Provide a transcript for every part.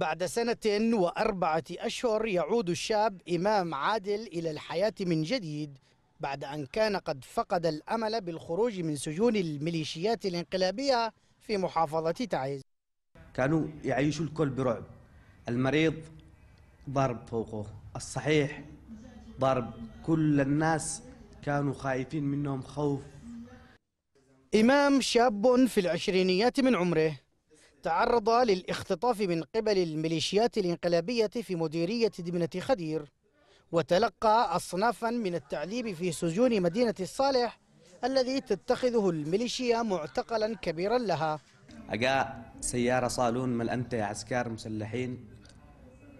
بعد سنة وأربعة أشهر يعود الشاب إمام عادل إلى الحياة من جديد بعد أن كان قد فقد الأمل بالخروج من سجون الميليشيات الانقلابية في محافظة تعز كانوا يعيشوا الكل برعب المريض ضرب فوقه الصحيح ضرب كل الناس كانوا خايفين منهم خوف إمام شاب في العشرينيات من عمره تعرض للاختطاف من قبل الميليشيات الانقلابية في مديرية دمنة خدير وتلقى أصنافا من التعذيب في سجون مدينة الصالح الذي تتخذه الميليشيا معتقلا كبيرا لها أجاء سيارة صالون من يا عسكر مسلحين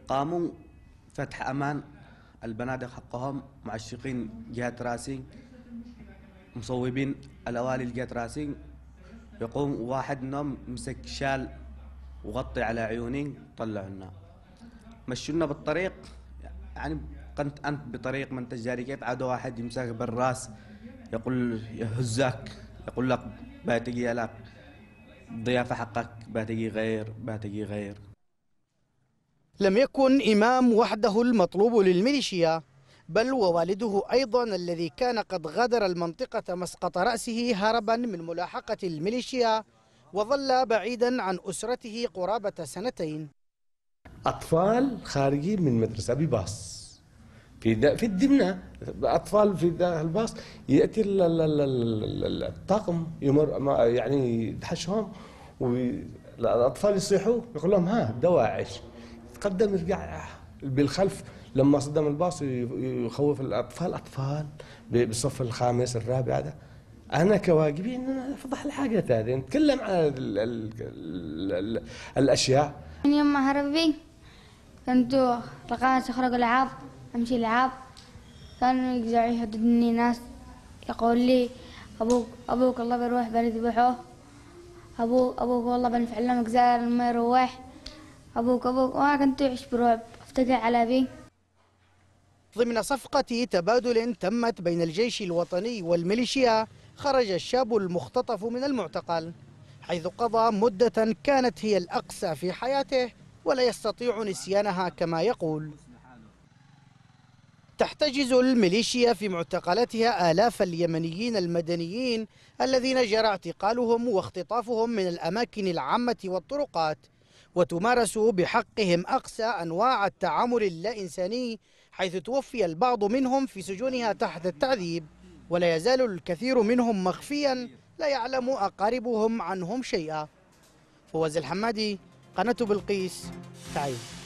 قاموا فتح أمان البنادق حقهم معشقين جهة راسي مصوبين الأوالي لجهة راسي يقوم واحد منهم مسك شال وغطي على عيوني طلعنا مشونا بالطريق يعني كنت انت بطريق منتج جاريكيت عاد واحد يمسك بالراس يقول يهزك يقول لك باتجي لك ضيافة حقك باتجي غير باتجي غير لم يكن إمام وحده المطلوب للميليشيا بل ووالده أيضا الذي كان قد غادر المنطقة مسقط رأسه هربا من ملاحقة الميليشيا وظل بعيدا عن أسرته قرابة سنتين أطفال خارجين من مدرسة بباص في في الدمنة أطفال في داخل الباص يأتي الطاقم يمر يعني يدحشهم والأطفال يصيحوا يقول لهم ها دواعش تقدم يرجع بالخلف لما صدم الباص يخوف الاطفال اطفال بالصف الخامس الرابع ده انا كواجبي ان انا افضح الحاجات هذه نتكلم على الـ الـ الـ الاشياء من يوم ما هربي كنت لقاني اخرج العاب امشي العاب كانوا يقزعوا يهددني ناس يقول لي ابوك ابوك الله بيروح بنذبحه ابوك ابوك والله بنفعلهم لهم ما يروح ابوك ابوك وانا كنت اعيش برعب افتقع على ابي ضمن صفقة تبادل تمت بين الجيش الوطني والميليشيا خرج الشاب المختطف من المعتقل حيث قضى مدة كانت هي الأقسى في حياته ولا يستطيع نسيانها كما يقول تحتجز الميليشيا في معتقلاتها آلاف اليمنيين المدنيين الذين جرى اعتقالهم واختطافهم من الأماكن العامة والطرقات وتمارس بحقهم أقسى أنواع التعامل اللاإنساني حيث توفي البعض منهم في سجونها تحت التعذيب ولا يزال الكثير منهم مخفيا لا يعلم أقاربهم عنهم شيئا فوز الحمادي قناة بلقيس تعيش